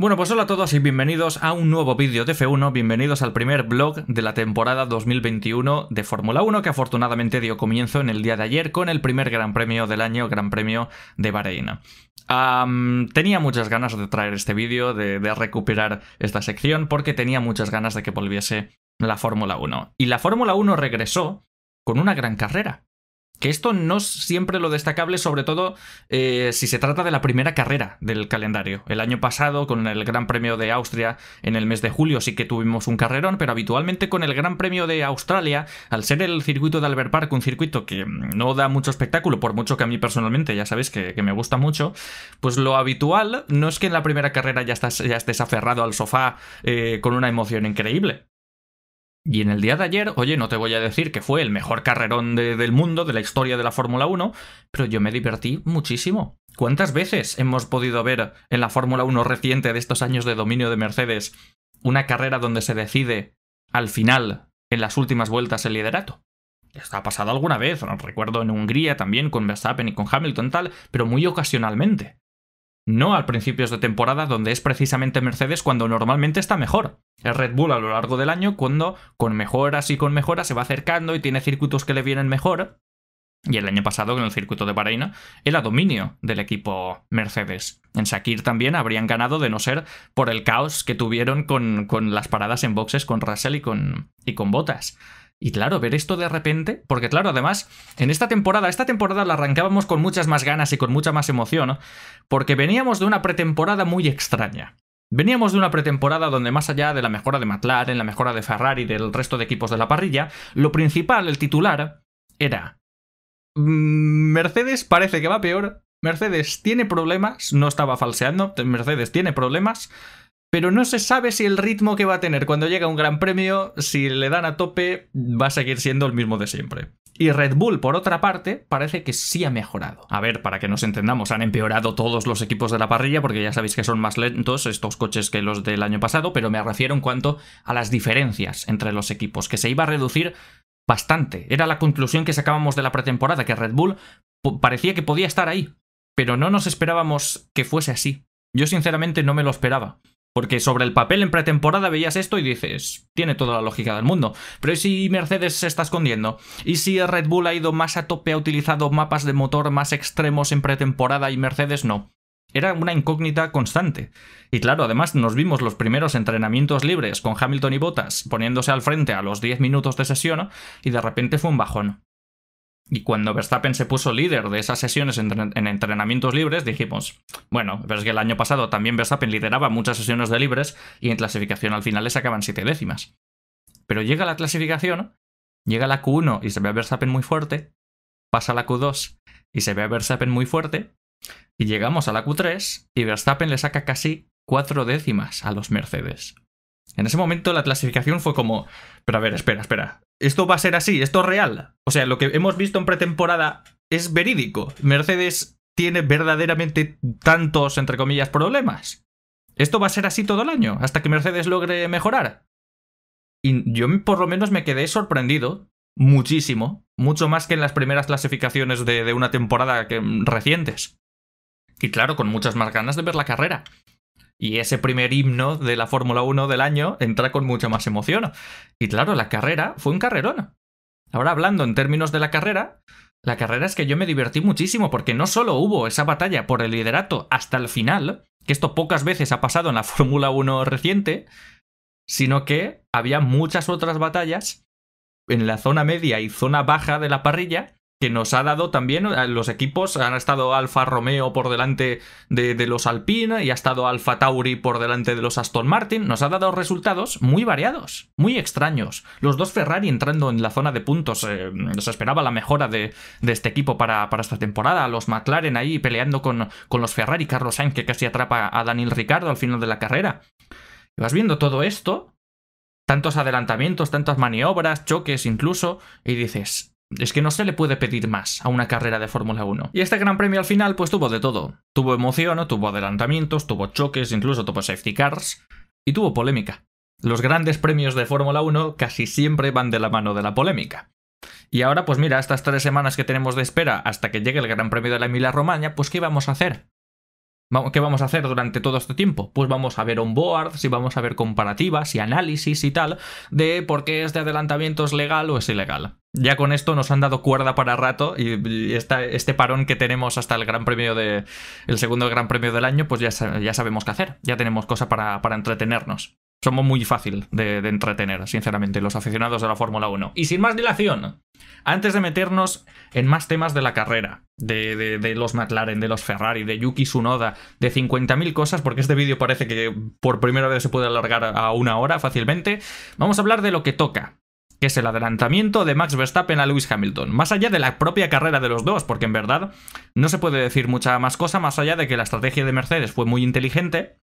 Bueno, pues hola a todos y bienvenidos a un nuevo vídeo de F1, bienvenidos al primer blog de la temporada 2021 de Fórmula 1 que afortunadamente dio comienzo en el día de ayer con el primer Gran Premio del año, Gran Premio de Bahrein. tenía muchas ganas de traer este vídeo, de recuperar esta sección, porque tenía muchas ganas de que volviese la Fórmula 1. Y la Fórmula 1 regresó con una gran carrera. Que esto no es siempre lo destacable, sobre todo eh, si se trata de la primera carrera del calendario. El año pasado, con el Gran Premio de Austria en el mes de julio, sí que tuvimos un carrerón, pero habitualmente con el Gran Premio de Australia, al ser el circuito de Albert Park, un circuito que no da mucho espectáculo, por mucho que a mí personalmente, ya sabéis que, me gusta mucho, pues lo habitual no es que en la primera carrera ya, estés aferrado al sofá eh, con una emoción increíble. Y en el día de ayer, oye, no te voy a decir que fue el mejor carrerón del mundo, de la historia de la Fórmula 1, pero yo me divertí muchísimo. ¿Cuántas veces hemos podido ver en la Fórmula 1 reciente de estos años de dominio de Mercedes una carrera donde se decide al final, en las últimas vueltas, el liderato? Está ha pasado alguna vez, recuerdo en Hungría también con Verstappen y con Hamilton tal, pero muy ocasionalmente no al principios de temporada donde es precisamente Mercedes cuando normalmente está mejor. El Red Bull a lo largo del año cuando con mejoras y con mejoras se va acercando y tiene circuitos que le vienen mejor. Y el año pasado en el circuito de Bahrein el dominio del equipo Mercedes. En Sakir también habrían ganado de no ser por el caos que tuvieron con, con las paradas en boxes con Russell y con, y con Bottas. Y claro, ver esto de repente, porque claro, además, en esta temporada, esta temporada la arrancábamos con muchas más ganas y con mucha más emoción, porque veníamos de una pretemporada muy extraña. Veníamos de una pretemporada donde más allá de la mejora de McLaren, la mejora de Ferrari, y del resto de equipos de la parrilla, lo principal, el titular, era mm, Mercedes parece que va peor, Mercedes tiene problemas, no estaba falseando, Mercedes tiene problemas, pero no se sabe si el ritmo que va a tener cuando llega un gran premio, si le dan a tope, va a seguir siendo el mismo de siempre. Y Red Bull, por otra parte, parece que sí ha mejorado. A ver, para que nos entendamos, han empeorado todos los equipos de la parrilla, porque ya sabéis que son más lentos estos coches que los del año pasado, pero me refiero en cuanto a las diferencias entre los equipos, que se iba a reducir bastante. Era la conclusión que sacábamos de la pretemporada, que Red Bull parecía que podía estar ahí, pero no nos esperábamos que fuese así. Yo sinceramente no me lo esperaba. Porque sobre el papel en pretemporada veías esto y dices, tiene toda la lógica del mundo. Pero ¿y si Mercedes se está escondiendo? ¿Y si Red Bull ha ido más a tope, ha utilizado mapas de motor más extremos en pretemporada y Mercedes no? Era una incógnita constante. Y claro, además nos vimos los primeros entrenamientos libres con Hamilton y Bottas poniéndose al frente a los 10 minutos de sesión y de repente fue un bajón. Y cuando Verstappen se puso líder de esas sesiones en entrenamientos libres, dijimos, bueno, pero es que el año pasado también Verstappen lideraba muchas sesiones de libres y en clasificación al final le sacaban siete décimas. Pero llega la clasificación, llega la Q1 y se ve a Verstappen muy fuerte, pasa la Q2 y se ve a Verstappen muy fuerte, y llegamos a la Q3 y Verstappen le saca casi cuatro décimas a los Mercedes. En ese momento la clasificación fue como, pero a ver, espera, espera. ¿Esto va a ser así? ¿Esto es real? O sea, lo que hemos visto en pretemporada es verídico. Mercedes tiene verdaderamente tantos, entre comillas, problemas. ¿Esto va a ser así todo el año? ¿Hasta que Mercedes logre mejorar? Y yo por lo menos me quedé sorprendido muchísimo, mucho más que en las primeras clasificaciones de, una temporada mm, recientes. Y claro, con muchas más ganas de ver la carrera. Y ese primer himno de la Fórmula 1 del año entra con mucha más emoción. Y claro, la carrera fue un carrerón. Ahora hablando en términos de la carrera, la carrera es que yo me divertí muchísimo porque no solo hubo esa batalla por el liderato hasta el final, que esto pocas veces ha pasado en la Fórmula 1 reciente, sino que había muchas otras batallas en la zona media y zona baja de la parrilla que nos ha dado también eh, los equipos. Han estado Alfa Romeo por delante de, los Alpine y ha estado Alfa Tauri por delante de los Aston Martin. Nos ha dado resultados muy variados, muy extraños. Los dos Ferrari entrando en la zona de puntos. Eh, nos esperaba la mejora de, este equipo para, para, esta temporada. Los McLaren ahí peleando con, con los Ferrari. Carlos Sainz que casi atrapa a Daniel Ricardo al final de la carrera. Y vas viendo todo esto. Tantos adelantamientos, tantas maniobras, choques incluso, y dices, es que no se le puede pedir más a una carrera de Fórmula 1. Y este Gran Premio al final pues tuvo de todo. Tuvo emoción, tuvo adelantamientos, tuvo choques, incluso tuvo safety cars y tuvo polémica. Los grandes premios de Fórmula 1 casi siempre van de la mano de la polémica. Y ahora pues mira, estas tres semanas que tenemos de espera hasta que llegue el Gran Premio de la Emilia Romagna, pues ¿qué vamos a hacer? ¿Qué vamos a hacer durante todo este tiempo? Pues vamos a ver onboards y vamos a ver comparativas y análisis y tal de por qué este adelantamiento es legal o es ilegal. Ya con esto nos han dado cuerda para rato y este parón que tenemos hasta el Gran Premio de. el segundo Gran Premio del año, pues ya, ya sabemos qué hacer. Ya tenemos cosas para, entretenernos. Somos muy fácil de, de entretener, sinceramente, los aficionados de la Fórmula 1. Y sin más dilación, antes de meternos en más temas de la carrera, de, los McLaren, de los Ferrari, de Yuki Tsunoda, de 50.000 cosas, porque este vídeo parece que por primera vez se puede alargar a una hora fácilmente, vamos a hablar de lo que toca, que es el adelantamiento de Max Verstappen a Lewis Hamilton, más allá de la propia carrera de los dos, porque en verdad no se puede decir mucha más cosa, más allá de que la estrategia de Mercedes fue muy inteligente,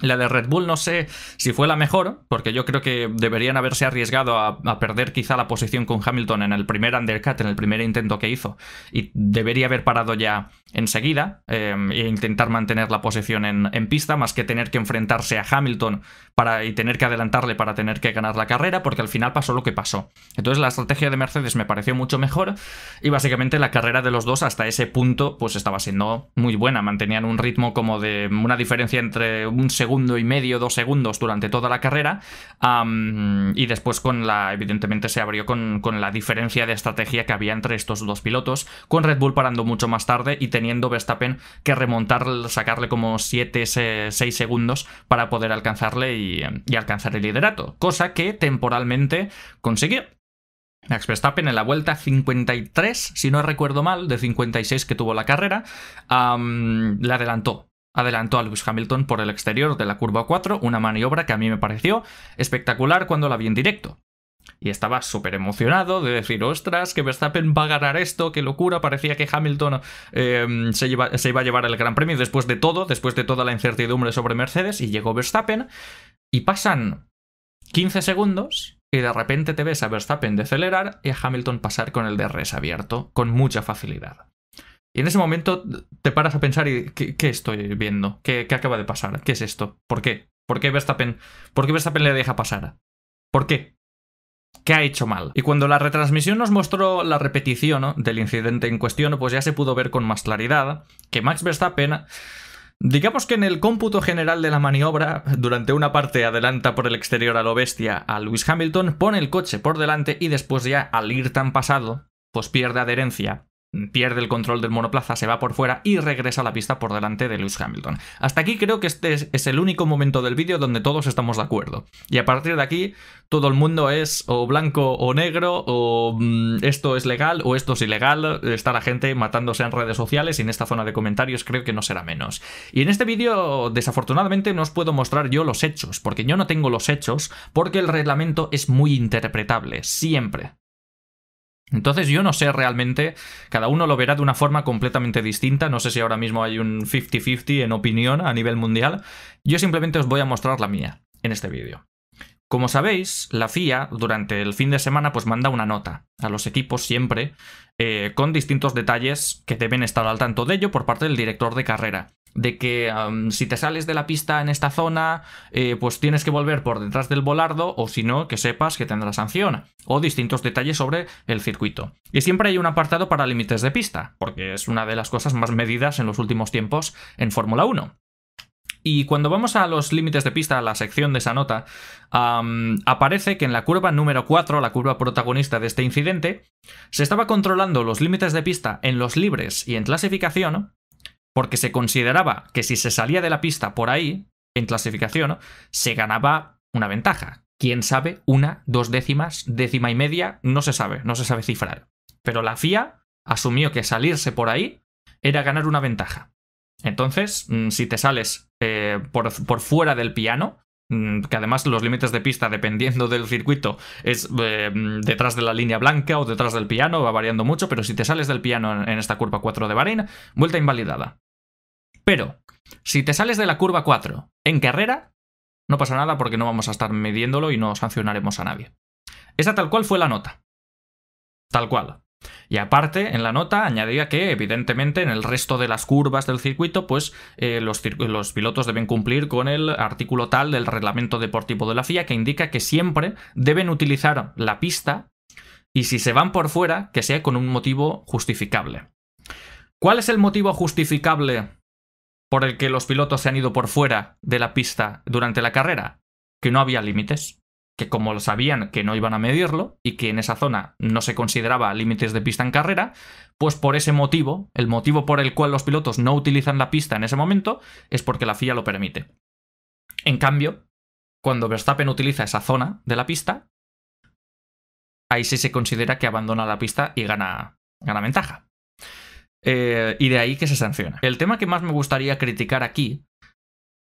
la de Red Bull no sé si fue la mejor, porque yo creo que deberían haberse arriesgado a, perder quizá la posición con Hamilton en el primer undercut, en el primer intento que hizo, y debería haber parado ya enseguida eh, e intentar mantener la posición en, pista, más que tener que enfrentarse a Hamilton para, y tener que adelantarle para tener que ganar la carrera, porque al final pasó lo que pasó. Entonces la estrategia de Mercedes me pareció mucho mejor y básicamente la carrera de los dos hasta ese punto pues estaba siendo muy buena, mantenían un ritmo como de una diferencia entre un segundo segundo y medio, dos segundos durante toda la carrera. y después con la, evidentemente se abrió con, la diferencia de estrategia que había entre estos dos pilotos, con Red Bull parando mucho más tarde y teniendo Verstappen que remontar, sacarle como 7, 6 segundos para poder alcanzarle y, alcanzar el liderato, cosa que temporalmente consiguió. Max Verstappen en la vuelta 53, si no recuerdo mal, de 56 que tuvo la carrera, le adelantó adelantó a Lewis Hamilton por el exterior de la curva 4, una maniobra que a mí me pareció espectacular cuando la vi en directo. Y estaba súper emocionado de decir, ostras, que Verstappen va a ganar esto, qué locura, parecía que Hamilton em, se, iba a llevar el Gran Premio después de todo, después de toda la incertidumbre sobre Mercedes, y llegó Verstappen, y pasan 15 segundos, y de repente te ves a Verstappen decelerar y a Hamilton pasar con el res abierto, con mucha facilidad. Y en ese momento te paras a pensar y ¿qué, estoy viendo? ¿Qué, acaba de pasar? ¿Qué es esto? ¿Por qué? ¿Por qué Verstappen, por qué Verstappen le deja pasar? ¿Por qué? ¿Qué ha hecho mal? Y cuando la retransmisión nos mostró la repetición del incidente en cuestión, pues ya se pudo ver con más claridad que Max Verstappen Digamos que en el cómputo general de la maniobra, durante una parte adelanta por el exterior a lo bestia a Lewis Hamilton, pone el coche por delante y después ya al ir tan pasado, pues pierde adherencia pierde el control del monoplaza, se va por fuera y regresa a la pista por delante de Lewis Hamilton. Hasta aquí creo que este es el único momento del vídeo donde todos estamos de acuerdo. Y a partir de aquí todo el mundo es o blanco o negro, o mm, esto es legal o esto es ilegal, está la gente matándose en redes sociales y en esta zona de comentarios creo que no será menos. Y en este vídeo desafortunadamente no os puedo mostrar yo los hechos, porque yo no tengo los hechos, porque el reglamento es muy interpretable, siempre. Entonces yo no sé realmente, cada uno lo verá de una forma completamente distinta, no sé si ahora mismo hay un 50-50 en opinión a nivel mundial, yo simplemente os voy a mostrar la mía en este vídeo. Como sabéis, la FIA durante el fin de semana pues manda una nota a los equipos siempre eh, con distintos detalles que deben estar al tanto de ello por parte del director de carrera de que si te sales de la pista en esta zona, eh, pues tienes que volver por detrás del volardo o si no, que sepas que tendrá sanción o distintos detalles sobre el circuito. Y siempre hay un apartado para límites de pista, porque es una de las cosas más medidas en los últimos tiempos en Fórmula 1. Y cuando vamos a los límites de pista, a la sección de esa nota, aparece que en la curva número 4, la curva protagonista de este incidente, se estaba controlando los límites de pista en los libres y en clasificación, porque se consideraba que si se salía de la pista por ahí, en clasificación, se ganaba una ventaja. Quién sabe, una, dos décimas, décima y media, no se sabe, no se sabe cifrar. Pero la FIA asumió que salirse por ahí era ganar una ventaja. Entonces, mm, si te sales eh, por, fuera del piano, mm, que además los límites de pista, dependiendo del circuito, es eh, mm, detrás de la línea blanca o detrás del piano, va variando mucho, pero si te sales del piano en, esta curva 4 de Bahrein, vuelta invalidada. Pero, si te sales de la curva 4 en carrera, no pasa nada porque no vamos a estar midiéndolo y no sancionaremos a nadie. Esa tal cual fue la nota. Tal cual. Y aparte, en la nota añadía que, evidentemente, en el resto de las curvas del circuito, pues eh, los, pilotos deben cumplir con el artículo tal del reglamento deportivo de la FIA que indica que siempre deben utilizar la pista y si se van por fuera, que sea con un motivo justificable. ¿Cuál es el motivo justificable por el que los pilotos se han ido por fuera de la pista durante la carrera, que no había límites, que como lo sabían que no iban a medirlo y que en esa zona no se consideraba límites de pista en carrera, pues por ese motivo, el motivo por el cual los pilotos no utilizan la pista en ese momento es porque la FIA lo permite. En cambio, cuando Verstappen utiliza esa zona de la pista, ahí sí se considera que abandona la pista y gana, gana ventaja. Eh, y de ahí que se sanciona. El tema que más me gustaría criticar aquí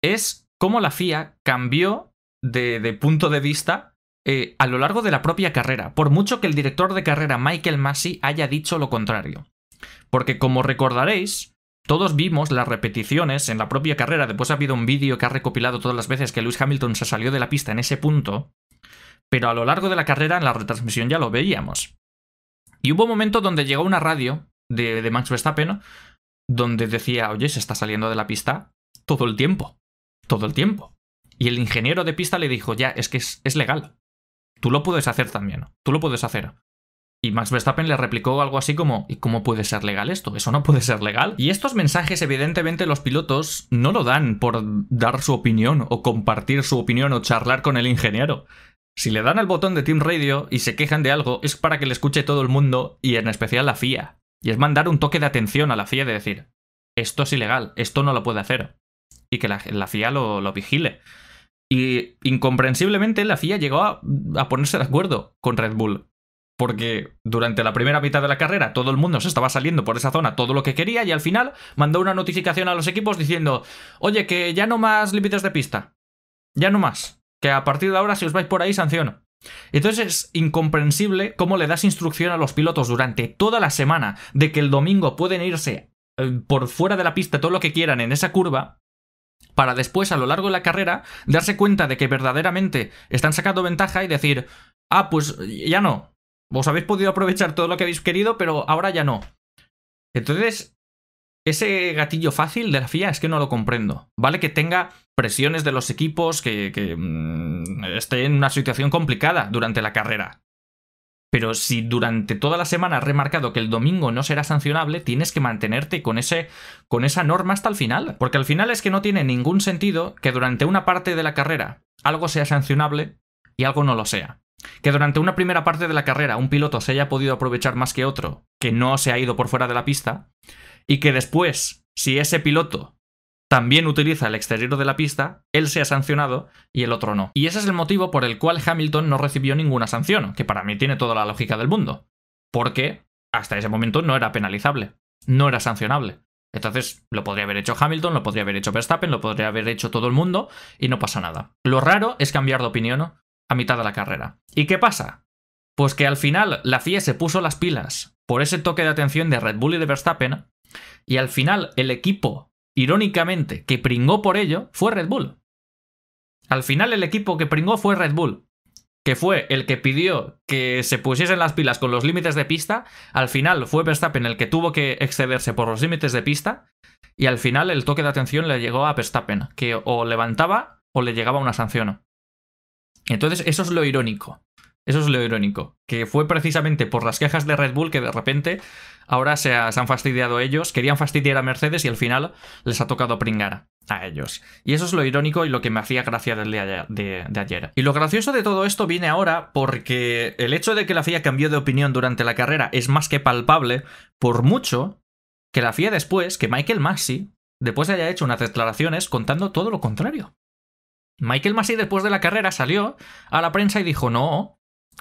es cómo la FIA cambió de, punto de vista eh, a lo largo de la propia carrera, por mucho que el director de carrera Michael Massey haya dicho lo contrario. Porque como recordaréis, todos vimos las repeticiones en la propia carrera, después ha habido un vídeo que ha recopilado todas las veces que Lewis Hamilton se salió de la pista en ese punto, pero a lo largo de la carrera en la retransmisión ya lo veíamos. Y hubo un momento donde llegó una radio de, de Max Verstappen, donde decía, oye, se está saliendo de la pista todo el tiempo, todo el tiempo. Y el ingeniero de pista le dijo, ya, es que es, legal. Tú lo puedes hacer también, tú lo puedes hacer. Y Max Verstappen le replicó algo así como, ¿y cómo puede ser legal esto? Eso no puede ser legal. Y estos mensajes evidentemente los pilotos no lo dan por dar su opinión o compartir su opinión o charlar con el ingeniero. Si le dan al botón de Team Radio y se quejan de algo es para que le escuche todo el mundo y en especial la FIA. Y es mandar un toque de atención a la FIA de decir, esto es ilegal, esto no lo puede hacer. Y que la, FIA CIA lo, vigile. Y incomprensiblemente la CIA llegó a, a ponerse de acuerdo con Red Bull. Porque durante la primera mitad de la carrera todo el mundo se estaba saliendo por esa zona todo lo que quería y al final mandó una notificación a los equipos diciendo, oye, que ya no más límites de pista. Ya no más. Que a partir de ahora si os vais por ahí, sanciono. Entonces es incomprensible cómo le das instrucción a los pilotos durante toda la semana de que el domingo pueden irse eh, por fuera de la pista todo lo que quieran en esa curva para después a lo largo de la carrera darse cuenta de que verdaderamente están sacando ventaja y decir, ah, pues ya no, vos habéis podido aprovechar todo lo que habéis querido, pero ahora ya no. Entonces, ese gatillo fácil de la FIA es que no lo comprendo. Vale que tenga presiones de los equipos, que, mm, esté en una situación complicada durante la carrera. Pero si durante toda la semana has remarcado que el domingo no será sancionable, tienes que mantenerte con, ese, con esa norma hasta el final. Porque al final es que no tiene ningún sentido que durante una parte de la carrera algo sea sancionable y algo no lo sea. Que durante una primera parte de la carrera un piloto se haya podido aprovechar más que otro, que no se ha ido por fuera de la pista, y que después, si ese piloto también utiliza el exterior de la pista, él sea sancionado y el otro no. Y ese es el motivo por el cual Hamilton no recibió ninguna sanción, que para mí tiene toda la lógica del mundo, porque hasta ese momento no era penalizable, no era sancionable. Entonces lo podría haber hecho Hamilton, lo podría haber hecho Verstappen, lo podría haber hecho todo el mundo y no pasa nada. Lo raro es cambiar de opinión a mitad de la carrera. ¿Y qué pasa? Pues que al final la FIA se puso las pilas por ese toque de atención de Red Bull y de Verstappen y al final, el equipo, irónicamente, que pringó por ello fue Red Bull. Al final, el equipo que pringó fue Red Bull, que fue el que pidió que se pusiesen las pilas con los límites de pista. Al final, fue Verstappen el que tuvo que excederse por los límites de pista. Y al final, el toque de atención le llegó a Verstappen, que o levantaba o le llegaba una sanción. Entonces, eso es lo irónico. Eso es lo irónico, que fue precisamente por las quejas de Red Bull que de repente ahora se, han fastidiado ellos, querían fastidiar a Mercedes y al final les ha tocado pringar a ellos. Y eso es lo irónico y lo que me hacía gracia del día de, ayer. Y lo gracioso de todo esto viene ahora porque el hecho de que la FIA cambió de opinión durante la carrera es más que palpable, por mucho que la FIA después, que Michael Massey, después haya hecho unas declaraciones contando todo lo contrario. Michael Massey después de la carrera salió a la prensa y dijo, no,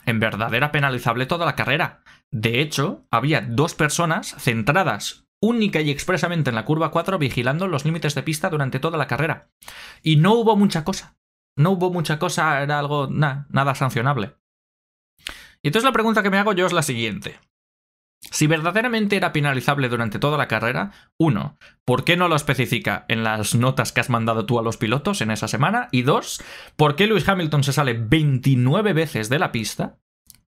en verdadera penalizable toda la carrera. De hecho, había dos personas centradas única y expresamente en la curva 4 vigilando los límites de pista durante toda la carrera. Y no hubo mucha cosa. No hubo mucha cosa, era algo nada sancionable. Y entonces la pregunta que me hago yo es la siguiente. Si verdaderamente era penalizable durante toda la carrera, uno, ¿por qué no lo especifica en las notas que has mandado tú a los pilotos en esa semana? Y dos, ¿por qué Lewis Hamilton se sale 29 veces de la pista?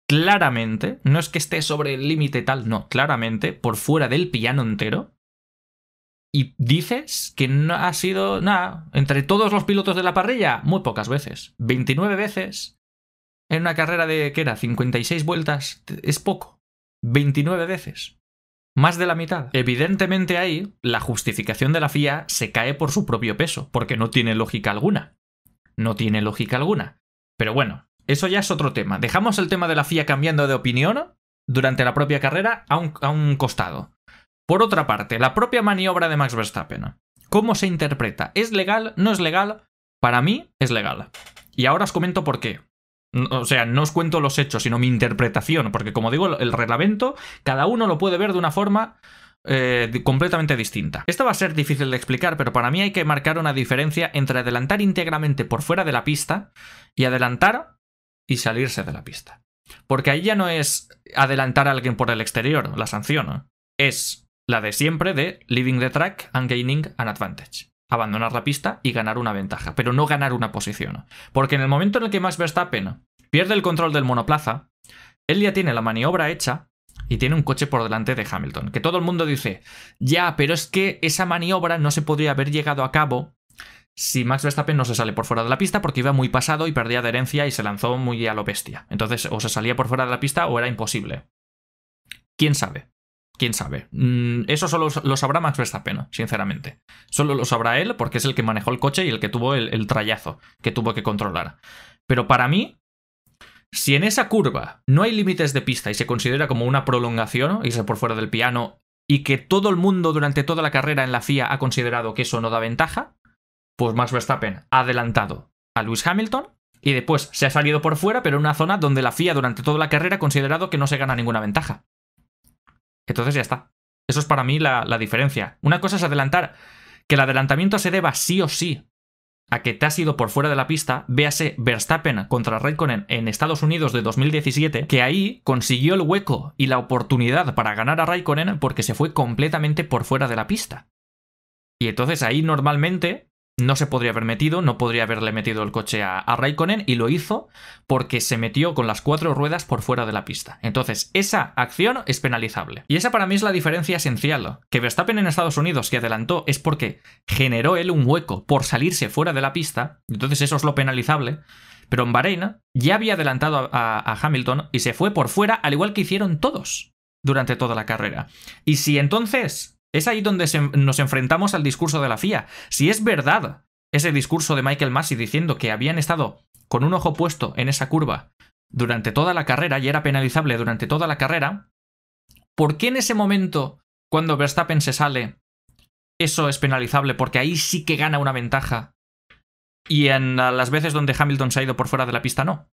Claramente, no es que esté sobre el límite tal, no, claramente, por fuera del piano entero. Y dices que no ha sido nada, entre todos los pilotos de la parrilla, muy pocas veces. 29 veces en una carrera de, ¿qué era? 56 vueltas, es poco. 29 veces. Más de la mitad. Evidentemente ahí, la justificación de la FIA se cae por su propio peso, porque no tiene lógica alguna. No tiene lógica alguna. Pero bueno, eso ya es otro tema. Dejamos el tema de la FIA cambiando de opinión durante la propia carrera a un, a un costado. Por otra parte, la propia maniobra de Max Verstappen. ¿Cómo se interpreta? ¿Es legal? ¿No es legal? Para mí es legal. Y ahora os comento por qué. O sea, no os cuento los hechos, sino mi interpretación, porque como digo, el reglamento, cada uno lo puede ver de una forma eh, completamente distinta. Esto va a ser difícil de explicar, pero para mí hay que marcar una diferencia entre adelantar íntegramente por fuera de la pista y adelantar y salirse de la pista. Porque ahí ya no es adelantar a alguien por el exterior, la sanción, es la de siempre de leaving the track and gaining an advantage abandonar la pista y ganar una ventaja, pero no ganar una posición. Porque en el momento en el que Max Verstappen pierde el control del monoplaza, él ya tiene la maniobra hecha y tiene un coche por delante de Hamilton. Que todo el mundo dice, ya, pero es que esa maniobra no se podría haber llegado a cabo si Max Verstappen no se sale por fuera de la pista porque iba muy pasado y perdía adherencia y se lanzó muy a lo bestia. Entonces o se salía por fuera de la pista o era imposible. ¿Quién sabe? quién sabe. Mm, eso solo lo sabrá Max Verstappen, sinceramente. Solo lo sabrá él porque es el que manejó el coche y el que tuvo el, el trayazo que tuvo que controlar. Pero para mí, si en esa curva no hay límites de pista y se considera como una prolongación, irse por fuera del piano, y que todo el mundo durante toda la carrera en la FIA ha considerado que eso no da ventaja, pues Max Verstappen ha adelantado a Lewis Hamilton y después se ha salido por fuera, pero en una zona donde la FIA durante toda la carrera ha considerado que no se gana ninguna ventaja. Entonces ya está. Eso es para mí la, diferencia. Una cosa es adelantar, que el adelantamiento se deba sí o sí a que te has ido por fuera de la pista, véase Verstappen contra Raikkonen en Estados Unidos de 2017, que ahí consiguió el hueco y la oportunidad para ganar a Raikkonen porque se fue completamente por fuera de la pista. Y entonces ahí normalmente no se podría haber metido, no podría haberle metido el coche a, Raikkonen y lo hizo porque se metió con las cuatro ruedas por fuera de la pista. Entonces, esa acción es penalizable. Y esa para mí es la diferencia esencial. Que Verstappen en Estados Unidos que adelantó es porque generó él un hueco por salirse fuera de la pista, entonces eso es lo penalizable. Pero en Bahrein ya había adelantado a Hamilton y se fue por fuera, al igual que hicieron todos durante toda la carrera. Y si entonces es ahí donde nos enfrentamos al discurso de la FIA. Si es verdad ese discurso de Michael Massey diciendo que habían estado con un ojo puesto en esa curva durante toda la carrera y era penalizable durante toda la carrera, ¿por qué en ese momento, cuando Verstappen se sale, eso es penalizable? Porque ahí sí que gana una ventaja. Y en las veces donde Hamilton se ha ido por fuera de la pista, no.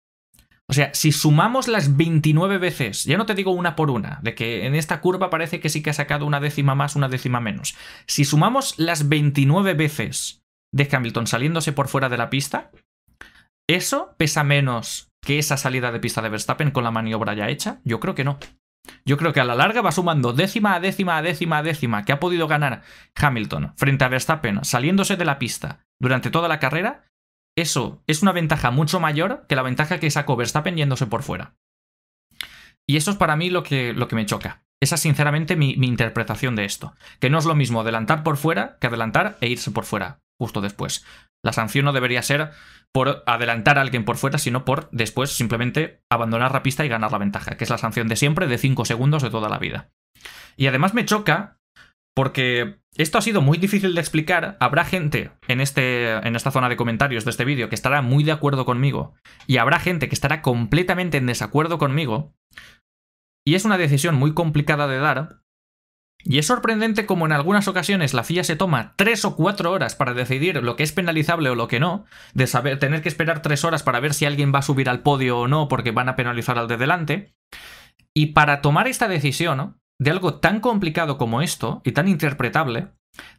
O sea, si sumamos las 29 veces, ya no te digo una por una, de que en esta curva parece que sí que ha sacado una décima más, una décima menos. Si sumamos las 29 veces de Hamilton saliéndose por fuera de la pista, eso pesa menos que esa salida de pista de Verstappen con la maniobra ya hecha. Yo creo que no. Yo creo que a la larga va sumando décima a décima a décima a décima que ha podido ganar Hamilton frente a Verstappen saliéndose de la pista durante toda la carrera eso es una ventaja mucho mayor que la ventaja que cover está pendiéndose por fuera. Y eso es para mí lo que, lo que me choca. Esa es sinceramente mi, mi, interpretación de esto. Que no es lo mismo adelantar por fuera que adelantar e irse por fuera justo después. La sanción no debería ser por adelantar a alguien por fuera, sino por después simplemente abandonar la pista y ganar la ventaja, que es la sanción de siempre de 5 segundos de toda la vida. Y además me choca porque esto ha sido muy difícil de explicar. Habrá gente en, este, en esta zona de comentarios de este vídeo que estará muy de acuerdo conmigo y habrá gente que estará completamente en desacuerdo conmigo. Y es una decisión muy complicada de dar. Y es sorprendente como en algunas ocasiones la FIA se toma tres o cuatro horas para decidir lo que es penalizable o lo que no, de saber, tener que esperar tres horas para ver si alguien va a subir al podio o no porque van a penalizar al de delante. Y para tomar esta decisión, de algo tan complicado como esto y tan interpretable,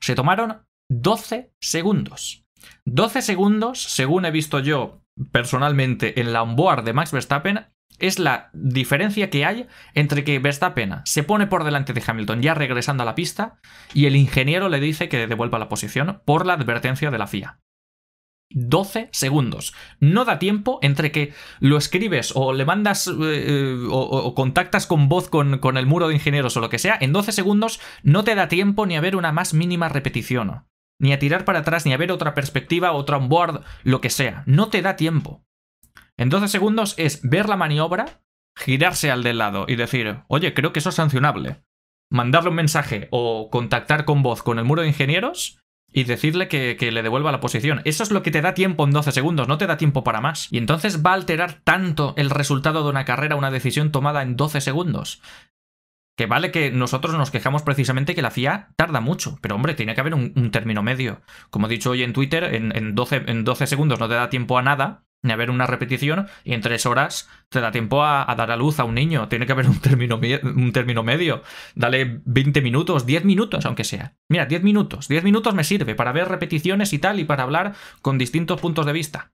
se tomaron 12 segundos. 12 segundos, según he visto yo personalmente en la onboard de Max Verstappen, es la diferencia que hay entre que Verstappen se pone por delante de Hamilton ya regresando a la pista y el ingeniero le dice que devuelva la posición por la advertencia de la FIA. 12 segundos. No da tiempo entre que lo escribes o le mandas eh, eh, o, contactas con voz con, con el muro de ingenieros o lo que sea, en 12 segundos no te da tiempo ni a ver una más mínima repetición, ni a tirar para atrás, ni a ver otra perspectiva, otra onboard, lo que sea. No te da tiempo. En 12 segundos es ver la maniobra, girarse al del lado y decir, oye, creo que eso es sancionable. Mandarle un mensaje o contactar con voz con el muro de ingenieros y decirle que, le devuelva la posición. Eso es lo que te da tiempo en 12 segundos, no te da tiempo para más. Y entonces va a alterar tanto el resultado de una carrera, una decisión tomada en 12 segundos. Que vale que nosotros nos quejamos precisamente que la FIA tarda mucho, pero hombre, tiene que haber un, término medio. Como he dicho hoy en Twitter, en, en 12 segundos no te da tiempo a nada, ni a una repetición y en tres horas te da tiempo a, dar a luz a un niño. Tiene que haber un término, un término medio. Dale 20 minutos, 10 minutos, aunque sea. Mira, 10 minutos. 10 minutos me sirve para ver repeticiones y tal y para hablar con distintos puntos de vista.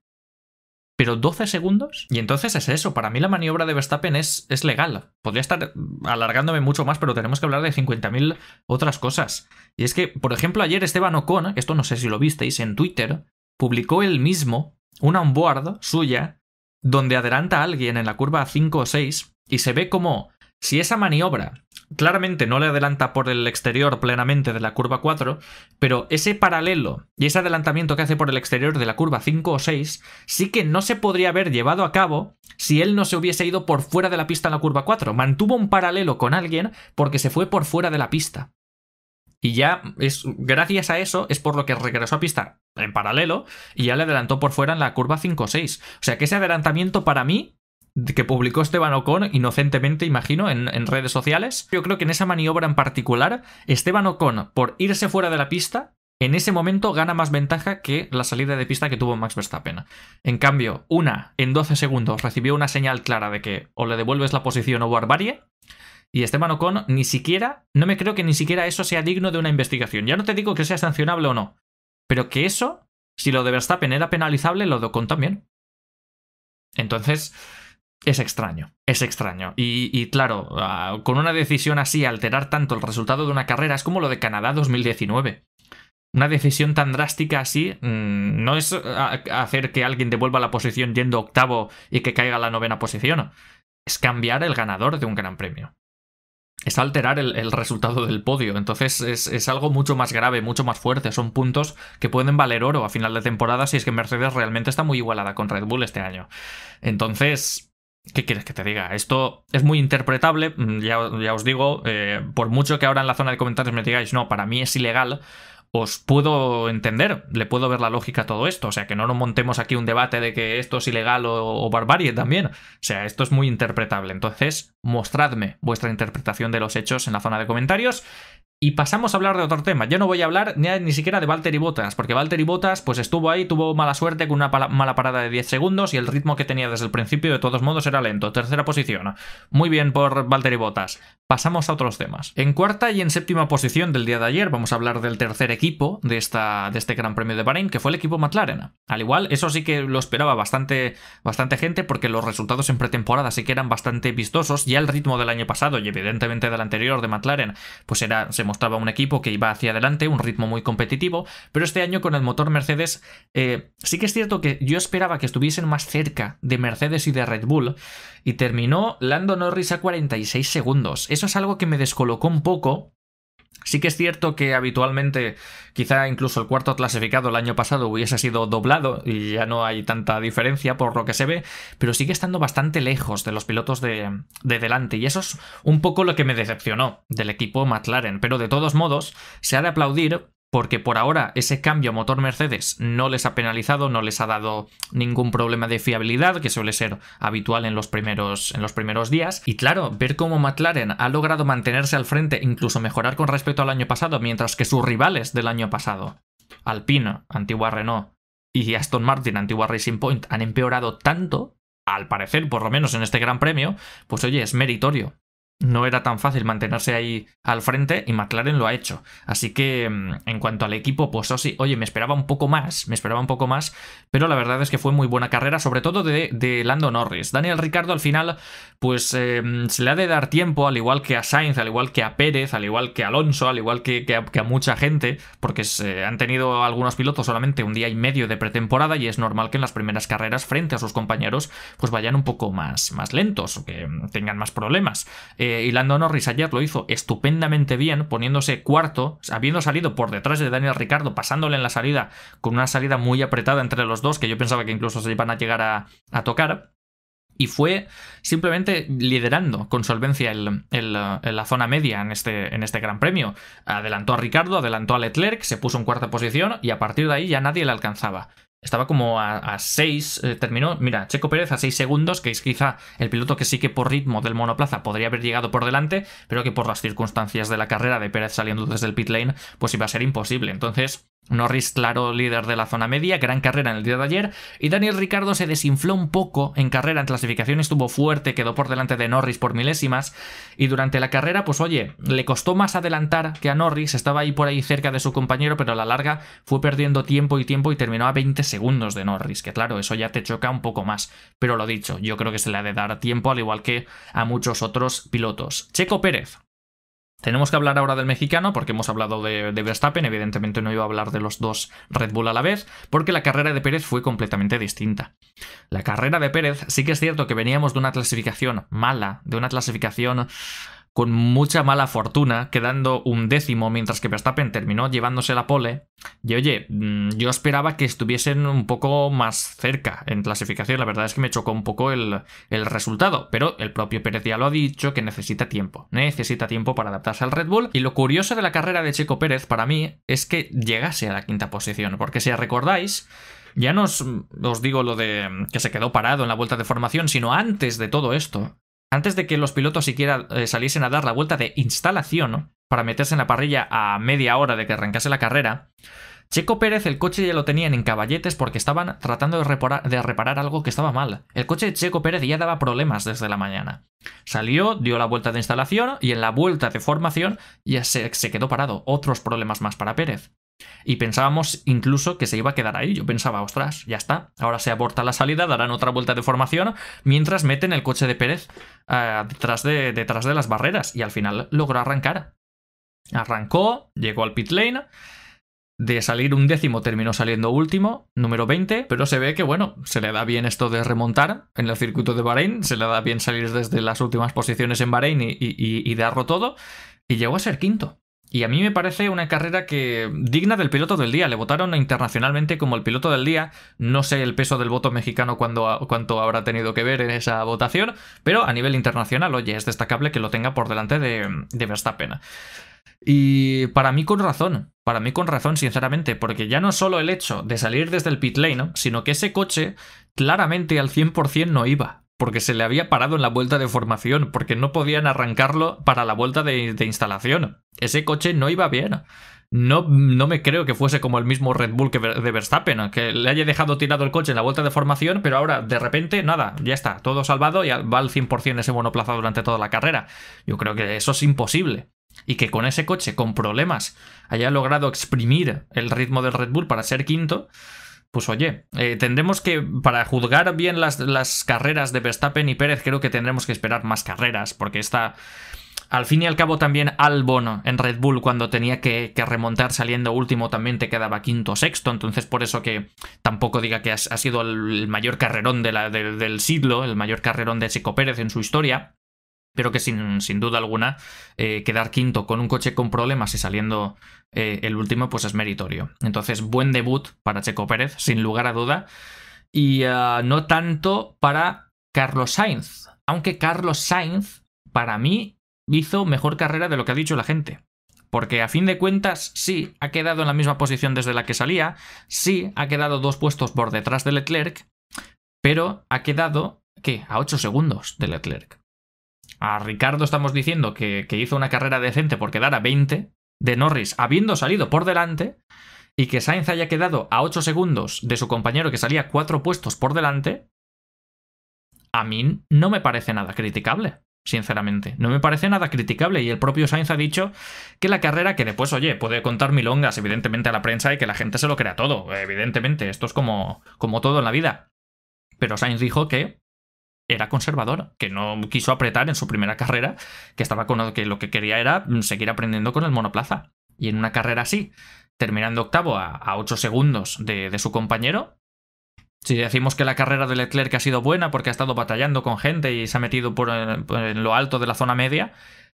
Pero 12 segundos. Y entonces es eso. Para mí la maniobra de Verstappen es, legal. Podría estar alargándome mucho más, pero tenemos que hablar de 50.000 otras cosas. Y es que, por ejemplo, ayer Esteban Ocon, esto no sé si lo visteis, en Twitter, publicó el mismo una onboard suya donde adelanta a alguien en la curva 5 o 6 y se ve como si esa maniobra claramente no le adelanta por el exterior plenamente de la curva 4, pero ese paralelo y ese adelantamiento que hace por el exterior de la curva 5 o 6 sí que no se podría haber llevado a cabo si él no se hubiese ido por fuera de la pista en la curva 4. Mantuvo un paralelo con alguien porque se fue por fuera de la pista. Y ya es gracias a eso es por lo que regresó a pista en paralelo y ya le adelantó por fuera en la curva 5-6. O sea que ese adelantamiento para mí que publicó Esteban Ocon, inocentemente, imagino, en, redes sociales. Yo creo que en esa maniobra en particular, Esteban Ocon, por irse fuera de la pista, en ese momento gana más ventaja que la salida de pista que tuvo Max Verstappen. En cambio, una, en 12 segundos, recibió una señal clara de que o le devuelves la posición o barbarie, y Esteban Ocon ni siquiera, no me creo que ni siquiera eso sea digno de una investigación. Ya no te digo que sea sancionable o no, pero que eso, si lo de Verstappen era penalizable, lo de Ocon también. Entonces, es extraño, es extraño. Y, claro, ah, con una decisión así, alterar tanto el resultado de una carrera es como lo de Canadá 2019. Una decisión tan drástica así mm, no es ah, hacer que alguien devuelva la posición yendo octavo y que caiga a la novena posición. Es cambiar el ganador de un gran premio es alterar el, resultado del podio. Entonces es, algo mucho más grave, mucho más fuerte. Son puntos que pueden valer oro a final de temporada si es que Mercedes realmente está muy igualada con Red Bull este año. Entonces, ¿qué quieres que te diga? Esto es muy interpretable, mm, ya, os digo, eh, por mucho que ahora en la zona de comentarios me digáis, no, para mí es ilegal, os puedo entender, le puedo ver la lógica a todo esto. O sea, que no nos montemos aquí un debate de que esto es ilegal o, barbarie también. O sea, esto es muy interpretable. Entonces, mostradme vuestra interpretación de los hechos en la zona de comentarios. Y pasamos a hablar de otro tema. Yo no voy a hablar ni, siquiera de Valtteri Bottas, porque Valtteri Bottas pues estuvo ahí, tuvo mala suerte con una mala parada de 10 segundos y el ritmo que tenía desde el principio de todos modos era lento. Tercera posición. Muy bien por Valtteri Bottas. Pasamos a otros temas. En cuarta y en séptima posición del día de ayer vamos a hablar del tercer equipo de, esta, de este Gran Premio de Bahrein, que fue el equipo McLaren. Al igual, eso sí que lo esperaba bastante, bastante gente porque los resultados en pretemporada sí que eran bastante vistosos. Ya el ritmo del año pasado y evidentemente del anterior de McLaren pues era, estaba un equipo que iba hacia adelante, un ritmo muy competitivo, pero este año con el motor Mercedes eh, sí que es cierto que yo esperaba que estuviesen más cerca de Mercedes y de Red Bull y terminó Lando Norris a 46 segundos. Eso es algo que me descolocó un poco Sí que es cierto que habitualmente quizá incluso el cuarto clasificado el año pasado hubiese sido doblado y ya no hay tanta diferencia por lo que se ve, pero sigue estando bastante lejos de los pilotos de, delante y eso es un poco lo que me decepcionó del equipo McLaren, pero de todos modos se ha de aplaudir porque por ahora ese cambio motor Mercedes no les ha penalizado, no les ha dado ningún problema de fiabilidad, que suele ser habitual en los primeros, en los primeros días. Y claro, ver cómo McLaren ha logrado mantenerse al frente, incluso mejorar con respecto al año pasado, mientras que sus rivales del año pasado, Alpine, antigua Renault, y Aston Martin, antigua Racing Point, han empeorado tanto, al parecer, por lo menos en este Gran Premio, pues oye, es meritorio no era tan fácil mantenerse ahí al frente y McLaren lo ha hecho. Así que mm, en cuanto al equipo, pues sí, oye, me esperaba un poco más, me esperaba un poco más, pero la verdad es que fue muy buena carrera, sobre todo de, Lando Norris. Daniel Ricardo al final, pues em, se le ha de dar tiempo, al igual que a Sainz, al igual que a Pérez, al igual que a Alonso, al igual que, a, mucha gente, porque se eh, han tenido algunos pilotos solamente un día y medio de pretemporada y es normal que en las primeras carreras frente a sus compañeros pues vayan un poco más, más lentos o que mm, tengan más problemas. Eh, y Lando Norris ayer lo hizo estupendamente bien, poniéndose cuarto, habiendo salido por detrás de Daniel Ricardo, pasándole en la salida con una salida muy apretada entre los dos, que yo pensaba que incluso se iban a llegar a, tocar. Y fue simplemente liderando con solvencia eh, la zona media en este, en este Gran Premio. Adelantó a Ricardo, adelantó a Leclerc, se puso en cuarta posición y a partir de ahí ya nadie le alcanzaba estaba como a 6, eh, terminó, mira, Checo Pérez a 6 segundos, que es quizá el piloto que sí que por ritmo del monoplaza podría haber llegado por delante, pero que por las circunstancias de la carrera de Pérez saliendo desde el pit lane, pues iba a ser imposible. Entonces, Norris, claro, líder de la zona media, gran carrera en el día de ayer, y Daniel Ricardo se desinfló un poco en carrera, en clasificación estuvo fuerte, quedó por delante de Norris por milésimas, y durante la carrera, pues oye, le costó más adelantar que a Norris, estaba ahí por ahí cerca de su compañero, pero a la larga fue perdiendo tiempo y tiempo y terminó a 20 segundos de Norris, que claro, eso ya te choca un poco más, pero lo dicho, yo creo que se le ha de dar tiempo, al igual que a muchos otros pilotos. Checo Pérez, tenemos que hablar ahora del mexicano, porque hemos hablado de, Verstappen, evidentemente no iba a hablar de los dos Red Bull a la vez, porque la carrera de Pérez fue completamente distinta. La carrera de Pérez sí que es cierto que veníamos de una clasificación mala, de una clasificación con mucha mala fortuna, quedando un décimo, mientras que Verstappen terminó llevándose la pole. Y oye, mm, yo esperaba que estuviesen un poco más cerca en clasificación, la verdad es que me chocó un poco el, resultado, pero el propio Pérez ya lo ha dicho que necesita tiempo, necesita tiempo para adaptarse al Red Bull. Y lo curioso de la carrera de Checo Pérez para mí es que llegase a la quinta posición, porque si recordáis, ya no os, digo lo de que se quedó parado en la vuelta de formación, sino antes de todo esto, antes de que los pilotos siquiera eh, saliesen a dar la vuelta de instalación para meterse en la parrilla a media hora de que arrancase la carrera, Checo Pérez el coche ya lo tenían en caballetes porque estaban tratando de reparar, algo que estaba mal. El coche de Checo Pérez ya daba problemas desde la mañana. Salió, dio la vuelta de instalación y en la vuelta de formación ya se quedó parado. Otros problemas más para Pérez. Y pensábamos incluso que se iba a quedar ahí. Yo pensaba, ostras, ya está. Ahora se aborta la salida, darán otra vuelta de formación, mientras meten el coche de Pérez ah, detrás, de, las barreras. Y al final logró arrancar. Arrancó, llegó al pit lane. De salir un décimo terminó saliendo último, número 20, pero se ve que, bueno, se le da bien esto de remontar en el circuito de Bahrein, se le da bien salir desde las últimas posiciones en Bahrein y, y, y darlo todo, y llegó a ser quinto. Y a mí me parece una carrera que digna del piloto del día. Le votaron internacionalmente como el piloto del día. No sé el peso del voto mexicano cuando, cuánto habrá tenido que ver en esa votación, pero a nivel internacional, oye, es destacable que lo tenga por delante de, de Verstappen. Y para mí con razón, para mí con razón, sinceramente, porque ya no solo el hecho de salir desde el pit lane, sino que ese coche claramente al 100% no iba porque se le había parado en la vuelta de formación, porque no podían arrancarlo para la vuelta de, instalación. Ese coche no iba bien. No, no, me creo que fuese como el mismo Red Bull que de Verstappen, que le haya dejado tirado el coche en la vuelta de formación, pero ahora de repente nada, ya está, todo salvado y va al 100% ese monoplaza durante toda la carrera. Yo creo que eso es imposible. Y que con ese coche, con problemas, haya logrado exprimir el ritmo del Red Bull para ser quinto, pues oye, eh, tendremos que, para juzgar bien las, carreras de Verstappen y Pérez, creo que tendremos que esperar más carreras, porque está, Al fin y al cabo también Albon en Red Bull cuando tenía que, remontar saliendo último también te quedaba quinto o sexto, entonces por eso que tampoco diga que ha sido el mayor carrerón de la, del siglo, el mayor carrerón de Chico Pérez en su historia pero que sin, duda alguna eh, quedar quinto con un coche con problemas y saliendo eh, el último pues es meritorio. Entonces buen debut para Checo Pérez, sin lugar a duda, y eh, no tanto para Carlos Sainz, aunque Carlos Sainz para mí hizo mejor carrera de lo que ha dicho la gente. Porque a fin de cuentas, sí, ha quedado en la misma posición desde la que salía, sí, ha quedado dos puestos por detrás de Leclerc, pero ha quedado, ¿qué? A ocho segundos de Leclerc a Ricardo estamos diciendo que, que hizo una carrera decente por quedar a 20 de Norris, habiendo salido por delante, y que Sainz haya quedado a 8 segundos de su compañero que salía 4 puestos por delante, a mí no me parece nada criticable, sinceramente. No me parece nada criticable y el propio Sainz ha dicho que la carrera que después, oye, puede contar milongas evidentemente a la prensa y que la gente se lo crea todo, evidentemente, esto es como, como todo en la vida. Pero Sainz dijo que era conservadora, que no quiso apretar en su primera carrera, que estaba con que lo que quería era mm, seguir aprendiendo con el monoplaza. Y en una carrera así, terminando octavo a, 8 segundos de, su compañero, si decimos que la carrera de Leclerc ha sido buena porque ha estado batallando con gente y se ha metido eh, en lo alto de la zona media,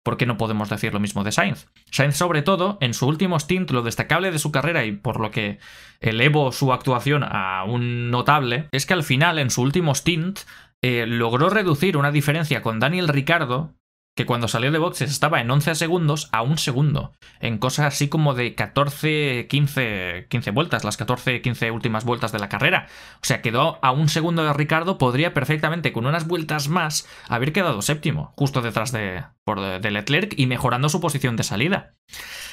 ¿por qué no podemos decir lo mismo de Sainz? Sainz, sobre todo, en su último stint, lo destacable de su carrera y por lo que elevo su actuación a un notable, es que al final, en su último stint, eh, logró reducir una diferencia con Daniel Ricardo, que cuando salió de boxes estaba en 11 segundos a un segundo, en cosas así como de 14, 15, 15 vueltas, las 14, 15 últimas vueltas de la carrera. O sea, quedó a un segundo de Ricardo, podría perfectamente con unas vueltas más haber quedado séptimo, justo detrás de, por, de Leclerc y mejorando su posición de salida.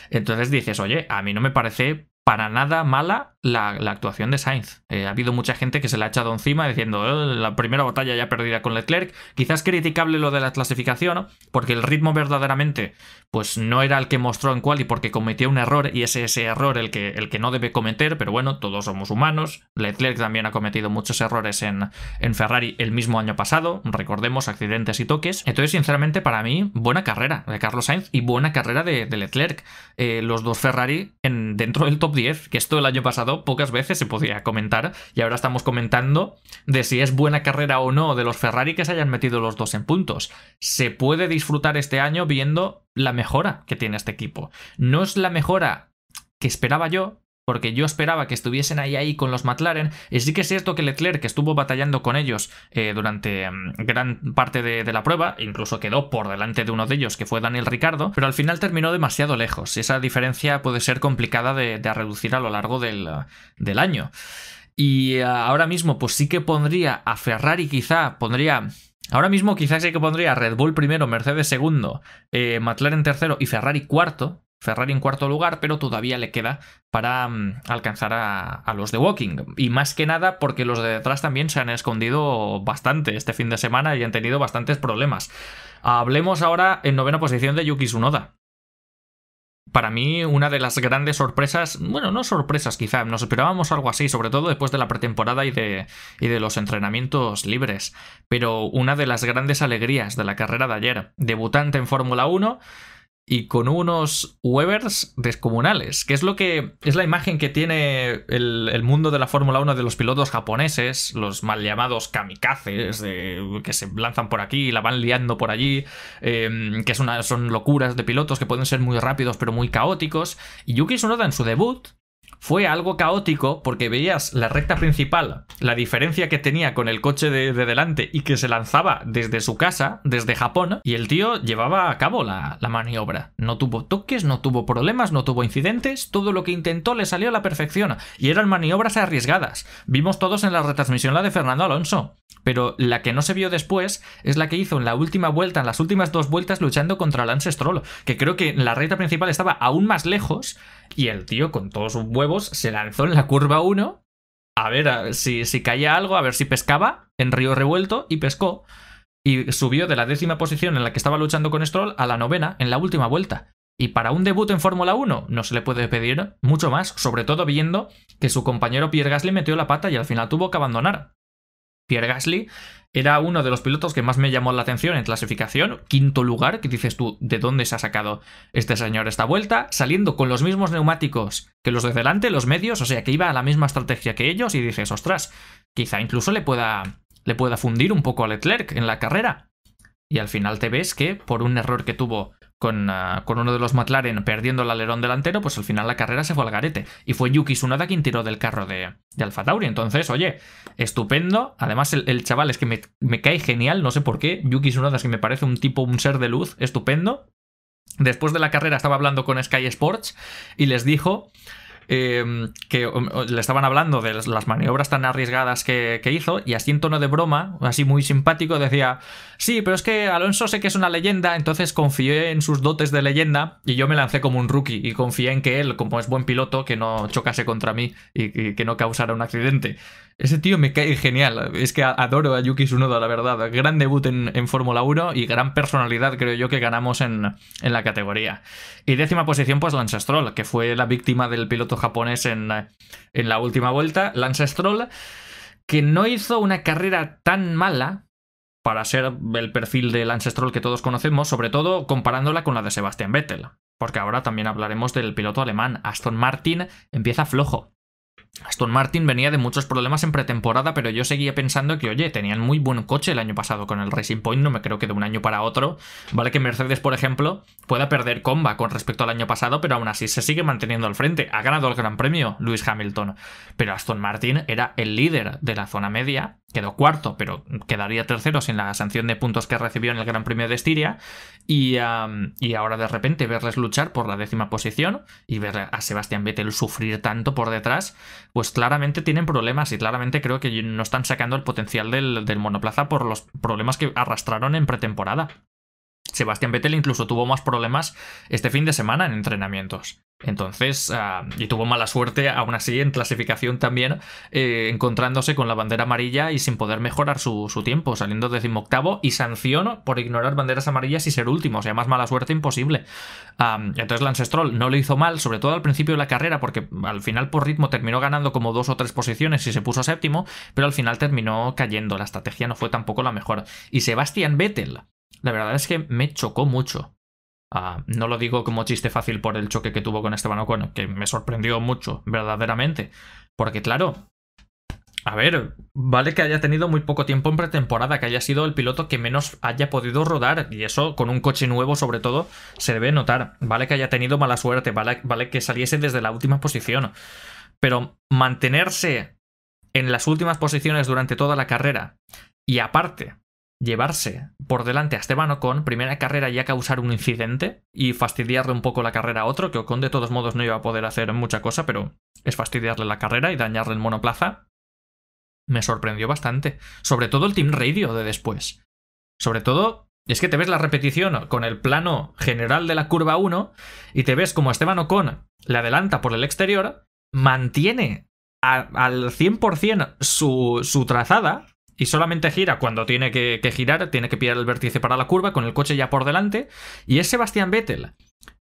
Entonces dices, oye, a mí no me parece para nada mala la, actuación de Sainz. Eh, ha habido mucha gente que se la ha echado encima diciendo eh, la primera batalla ya perdida con Leclerc. Quizás criticable lo de la clasificación, porque el ritmo verdaderamente pues no era el que mostró en y porque cometió un error y es ese error el que, el que no debe cometer, pero bueno, todos somos humanos. Leclerc también ha cometido muchos errores en, en Ferrari el mismo año pasado, recordemos accidentes y toques. Entonces, sinceramente, para mí, buena carrera de Carlos Sainz y buena carrera de, Leclerc. Eh, los dos Ferrari en, dentro del top 10, que esto el año pasado pocas veces se podía comentar y ahora estamos comentando de si es buena carrera o no de los Ferrari que se hayan metido los dos en puntos. Se puede disfrutar este año viendo la mejora que tiene este equipo. No es la mejora que esperaba yo, porque yo esperaba que estuviesen ahí ahí con los McLaren, y sí que es cierto que Leclerc, que estuvo batallando con ellos eh, durante mm, gran parte de, la prueba, e incluso quedó por delante de uno de ellos, que fue Daniel Ricardo, pero al final terminó demasiado lejos, y esa diferencia puede ser complicada de, reducir a lo largo del, eh, año. Y eh, ahora mismo, pues sí que pondría a Ferrari quizá, pondría Ahora mismo quizás sí que pondría Red Bull primero, Mercedes segundo, McLaren tercero y Ferrari cuarto, Ferrari en cuarto lugar, pero todavía le queda para mm, alcanzar a, los de Walking. Y más que nada porque los de detrás también se han escondido bastante este fin de semana y han tenido bastantes problemas. Hablemos ahora en novena posición de Yuki Tsunoda. Para mí, una de las grandes sorpresas, bueno, no sorpresas quizá, nos esperábamos algo así, sobre todo después de la pretemporada y de, y de los entrenamientos libres, pero una de las grandes alegrías de la carrera de ayer, debutante en Fórmula 1, y con unos Webers descomunales, que es lo que es la imagen que tiene el, mundo de la Fórmula 1 de los pilotos japoneses, los mal llamados kamikazes, que se lanzan por aquí y la van liando por allí, em, que son locuras de pilotos que pueden ser muy rápidos pero muy caóticos. Y Yuki Tsunoda en su debut fue algo caótico porque veías la recta principal, la diferencia que tenía con el coche de, delante y que se lanzaba desde su casa, desde Japón, y el tío llevaba a cabo la, la maniobra. No tuvo toques, no tuvo problemas, no tuvo incidentes, todo lo que intentó le salió a la perfección y eran maniobras arriesgadas. Vimos todos en la retransmisión la de Fernando Alonso, pero la que no se vio después es la que hizo en la última vuelta, en las últimas dos vueltas luchando contra Lance Stroll, que creo que la recta principal estaba aún más lejos y el tío, con todos sus huevos, se lanzó en la curva 1 a ver si, si caía algo, a ver si pescaba en río revuelto y pescó. Y subió de la décima posición en la que estaba luchando con Stroll a la novena en la última vuelta. Y para un debut en Fórmula 1 no se le puede pedir mucho más, sobre todo viendo que su compañero Pierre Gasly metió la pata y al final tuvo que abandonar. Pierre Gasly era uno de los pilotos que más me llamó la atención en clasificación, quinto lugar, que dices tú, ¿de dónde se ha sacado este señor esta vuelta? Saliendo con los mismos neumáticos que los de delante, los medios, o sea que iba a la misma estrategia que ellos y dices, ostras, quizá incluso le pueda, le pueda fundir un poco a Leclerc en la carrera. Y al final te ves que por un error que tuvo Ah, con, uno de los McLaren perdiendo el alerón delantero, pues al final la carrera se fue al garete. Y fue Yuki Tsunoda quien tiró del carro de, de Alfa Tauri. Entonces, oye, estupendo. Además, el, chaval es que me, cae genial, no sé por qué. Yuki Tsunoda es que me parece un tipo, un ser de luz, estupendo. Después de la carrera estaba hablando con Sky Sports y les dijo Em, que le estaban hablando de las maniobras tan arriesgadas que, hizo y así en tono de broma, así muy simpático, decía, sí, pero es que Alonso sé que es una leyenda, entonces confié en sus dotes de leyenda y yo me lancé como un rookie y confié en que él, como es buen piloto, que no chocase contra mí y que no causara un accidente. Ese tío me cae genial. Es que adoro a Yuki Tsunoda, la verdad. Gran debut en, Fórmula 1 y gran personalidad, creo yo, que ganamos en, la categoría. Y décima posición, pues Lance Stroll, que fue la víctima del piloto japonés en, la última vuelta. Lance Stroll, que no hizo una carrera tan mala, para ser el perfil de Lance Stroll que todos conocemos, sobre todo comparándola con la de Sebastian Vettel. Porque ahora también hablaremos del piloto alemán. Aston Martin empieza flojo. Aston Martin venía de muchos problemas en pretemporada, pero yo seguía pensando que, oye, tenían muy buen coche el año pasado con el Racing Point, no me creo que de un año para otro, vale que Mercedes, por ejemplo, pueda perder comba con respecto al año pasado, pero aún así se sigue manteniendo al frente. Ha ganado el Gran Premio Lewis Hamilton, pero Aston Martin era el líder de la zona media quedó cuarto, pero quedaría tercero sin la sanción de puntos que recibió en el Gran Premio de Estiria. Y, ahora de repente verles luchar por la décima posición y ver a Sebastián Vettel sufrir tanto por detrás, pues claramente tienen problemas y claramente creo que no están sacando el potencial del, del monoplaza por los problemas que arrastraron en pretemporada. Sebastián Vettel incluso tuvo más problemas este fin de semana en entrenamientos. Entonces, ah, y tuvo mala suerte aún así en clasificación también, eh, encontrándose con la bandera amarilla y sin poder mejorar su, tiempo, saliendo decimoctavo y sanción por ignorar banderas amarillas y ser último, o sea, más mala suerte imposible. Ah, entonces Lance Stroll no lo hizo mal, sobre todo al principio de la carrera, porque al final por ritmo terminó ganando como dos o tres posiciones y se puso séptimo, pero al final terminó cayendo, la estrategia no fue tampoco la mejor. Y Sebastian Vettel, la verdad es que me chocó mucho. Ah, no lo digo como chiste fácil por el choque que tuvo con Esteban Ocon, que me sorprendió mucho, verdaderamente. Porque claro, a ver, vale que haya tenido muy poco tiempo en pretemporada, que haya sido el piloto que menos haya podido rodar, y eso con un coche nuevo sobre todo se debe notar. Vale que haya tenido mala suerte, vale que saliese desde la última posición, pero mantenerse en las últimas posiciones durante toda la carrera y aparte llevarse por delante a Esteban Ocon, primera carrera ya causar un incidente y fastidiarle un poco la carrera a otro, que Ocon de todos modos no iba a poder hacer mucha cosa, pero es fastidiarle la carrera y dañarle el monoplaza. Me sorprendió bastante. Sobre todo el Team Radio de después. Sobre todo, es que te ves la repetición con el plano general de la curva 1 y te ves como Esteban Ocon le adelanta por el exterior, mantiene al 100% su, su trazada, y solamente gira cuando tiene que, girar, tiene que pillar el vértice para la curva con el coche ya por delante. Y es Sebastián Vettel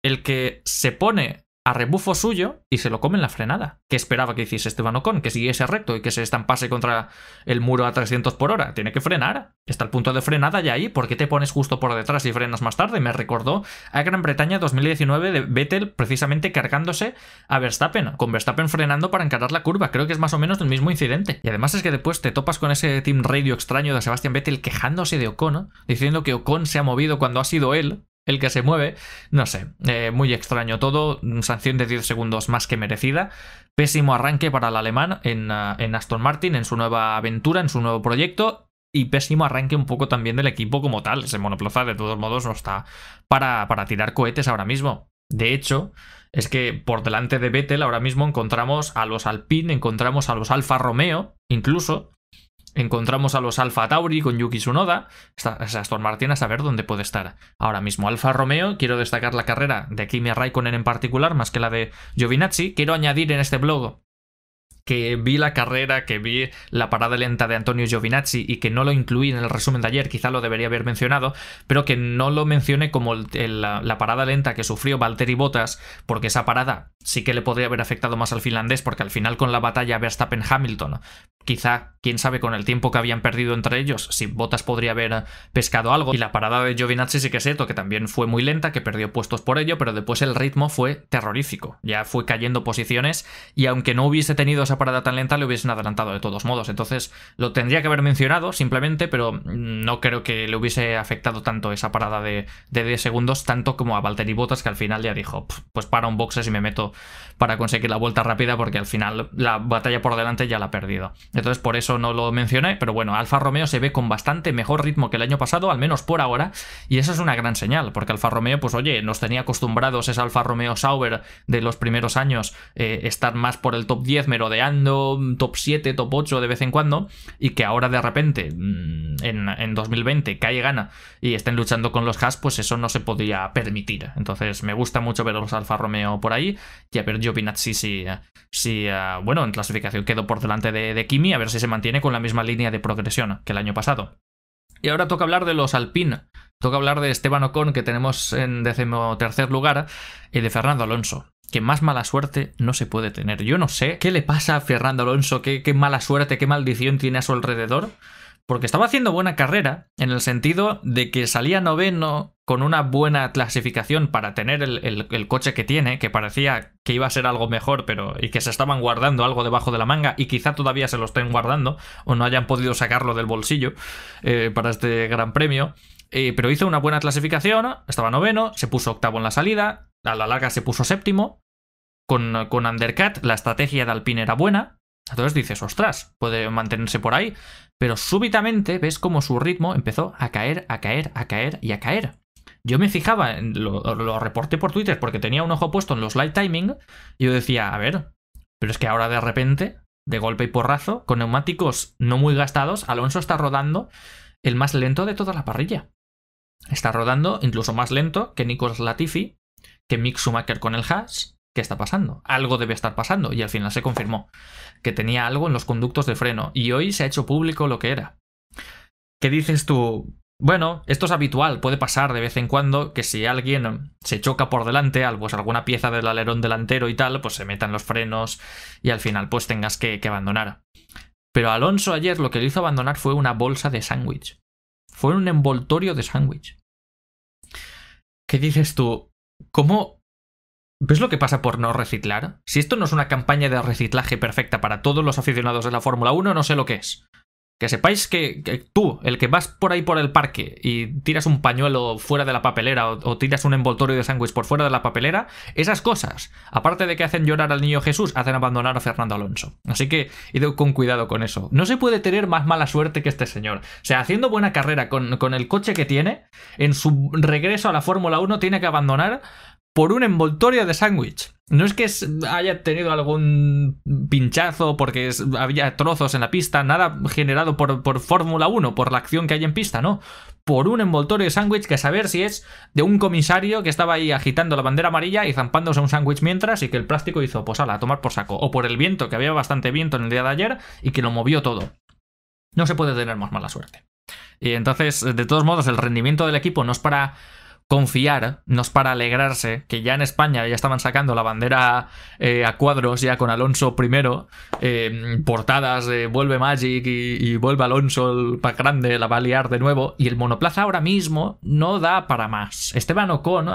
el que se pone a rebufo suyo y se lo come en la frenada. ¿Qué esperaba que hiciese Esteban Ocon? Que siguiese recto y que se estampase contra el muro a 300 por hora. Tiene que frenar. Está el punto de frenada ya ahí. ¿Por qué te pones justo por detrás y frenas más tarde? Me recordó a Gran Bretaña 2019 de Vettel precisamente cargándose a Verstappen, con Verstappen frenando para encarar la curva. Creo que es más o menos el mismo incidente. Y además es que después te topas con ese team radio extraño de Sebastián Vettel quejándose de Ocon, diciendo que Ocon se ha movido cuando ha sido él el que se mueve. No sé, eh, muy extraño todo. Mm, sanción de 10 segundos más que merecida. Pésimo arranque para el alemán en, ah, en, Aston Martin, en su nueva aventura, en su nuevo proyecto. Y pésimo arranque un poco también del equipo como tal. Ese monoplaza de todos modos no está para, para tirar cohetes ahora mismo. De hecho, es que por delante de Vettel ahora mismo encontramos a los Alpine, encontramos a los Alfa Romeo, incluso, Encontramos a los Alfa Tauri con Yuki Tsunoda. Aston Martin a saber dónde puede estar ahora mismo. Alfa Romeo, quiero destacar la carrera de Kimi Raikkonen en particular, más que la de Giovinazzi. Quiero añadir en este blog que vi la carrera, que vi la parada lenta de Antonio Giovinazzi y que no lo incluí en el resumen de ayer, quizá lo debería haber mencionado, pero que no lo mencione como la, parada lenta que sufrió Valtteri Bottas, porque esa parada sí que le podría haber afectado más al finlandés, porque al final con la batalla Verstappen-Hamilton, quizá, quién sabe, con el tiempo que habían perdido entre ellos, si Bottas podría haber pescado algo. Y la parada de Giovinazzi sí que es cierto, que también fue muy lenta, que perdió puestos por ello, pero después el ritmo fue terrorífico, ya fue cayendo posiciones, y aunque no hubiese tenido esa parada tan lenta le hubiesen adelantado de todos modos. Entonces lo tendría que haber mencionado simplemente, pero no creo que le hubiese afectado tanto esa parada de, 10 segundos, tanto como a Valtteri Bottas, que al final ya dijo, pues para un boxes y me meto para conseguir la vuelta rápida, porque al final la batalla por delante ya la ha perdido. Entonces por eso no lo mencioné, pero bueno, Alfa Romeo se ve con bastante mejor ritmo que el año pasado, al menos por ahora, y eso es una gran señal, porque Alfa Romeo, pues oye, nos tenía acostumbrados ese Alfa Romeo Sauber de los primeros años, eh, estar más por el top 10 de Mm, top 7, top 8 de vez en cuando, y que ahora de repente, mm, en, 2020, cae gana y estén luchando con los Haas, pues eso no se podía permitir. Entonces me gusta mucho ver los Alfa Romeo por ahí, y a ver Giovinazzi si, si eh, bueno, en clasificación quedó por delante de, de Kimi, a ver si se mantiene con la misma línea de progresión que el año pasado. Y ahora toca hablar de los Alpine. Toca hablar de Esteban Ocon, que tenemos en decimotercer lugar, y de Fernando Alonso que más mala suerte no se puede tener. Yo no sé qué le pasa a Fernando Alonso, qué, mala suerte, qué maldición tiene a su alrededor, porque estaba haciendo buena carrera en el sentido de que salía noveno con una buena clasificación para tener el, coche que tiene, que parecía que iba a ser algo mejor, pero y que se estaban guardando algo debajo de la manga y quizá todavía se lo estén guardando o no hayan podido sacarlo del bolsillo eh, para este gran premio. Eh, pero hizo una buena clasificación, estaba noveno, se puso octavo en la salida, a la larga se puso séptimo. Con, Undercat, la estrategia de Alpine era buena. Entonces dices, ostras, puede mantenerse por ahí. Pero súbitamente ves como su ritmo empezó a caer, a caer, a caer y a caer. Yo me fijaba, lo, lo reporté por Twitter porque tenía un ojo puesto en los light timing. Y yo decía, a ver, pero es que ahora de repente, de golpe y porrazo, con neumáticos no muy gastados, Alonso está rodando el más lento de toda la parrilla. Está rodando incluso más lento que Nicolas Latifi, que Mick Schumacher con el hash ¿qué está pasando? Algo debe estar pasando. Y al final se confirmó que tenía algo en los conductos de freno. Y hoy se ha hecho público lo que era. ¿Qué dices tú? Bueno, esto es habitual, puede pasar de vez en cuando que si alguien se choca por delante, pues alguna pieza del alerón delantero y tal, pues se metan los frenos y al final pues tengas que, que abandonar. Pero Alonso ayer lo que le hizo abandonar fue una bolsa de sándwich. Fue un envoltorio de sándwich. ¿Qué dices tú? ¿Cómo? ¿Ves lo que pasa por no reciclar? Si esto no es una campaña de reciclaje perfecta para todos los aficionados de la Fórmula 1, no sé lo que es. Que sepáis que, tú, el que vas por ahí por el parque y tiras un pañuelo fuera de la papelera o, tiras un envoltorio de sándwich por fuera de la papelera, esas cosas, aparte de que hacen llorar al niño Jesús, hacen abandonar a Fernando Alonso. Así que id con cuidado con eso. No se puede tener más mala suerte que este señor. O sea, haciendo buena carrera con, con el coche que tiene, en su regreso a la Fórmula 1 tiene que abandonar por un envoltorio de sándwich. No es que haya tenido algún pinchazo porque había trozos en la pista, nada generado por, Fórmula 1, por la acción que hay en pista, no. Por un envoltorio de sándwich que a saber si es de un comisario que estaba ahí agitando la bandera amarilla y zampándose un sándwich mientras y que el plástico hizo, pues tomar por saco. O por el viento, que había bastante viento en el día de ayer y que lo movió todo. No se puede tener más mala suerte. Y entonces, de todos modos, el rendimiento del equipo no es para confiar, no es para alegrarse, que ya en España ya estaban sacando la bandera eh, a cuadros ya con Alonso primero, eh, portadas de vuelve Magic y, vuelve Alonso para grande, la va a de nuevo, y el monoplaza ahora mismo no da para más. Esteban Ocon,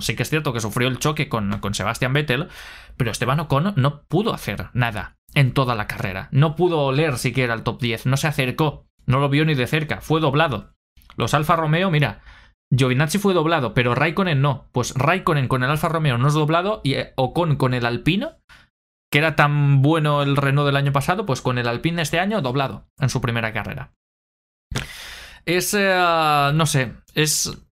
sí que es cierto que sufrió el choque con, con Sebastián Vettel, pero Esteban Ocon no pudo hacer nada en toda la carrera, no pudo oler siquiera el top 10, no se acercó, no lo vio ni de cerca, fue doblado. Los Alfa Romeo, mira, Giovinazzi fue doblado, pero Raikkonen no. Pues Raikkonen con el Alfa Romeo no es doblado y eh, Ocon con el Alpino, que era tan bueno el Renault del año pasado, pues con el Alpino este año doblado en su primera carrera. Es, eh, no sé, es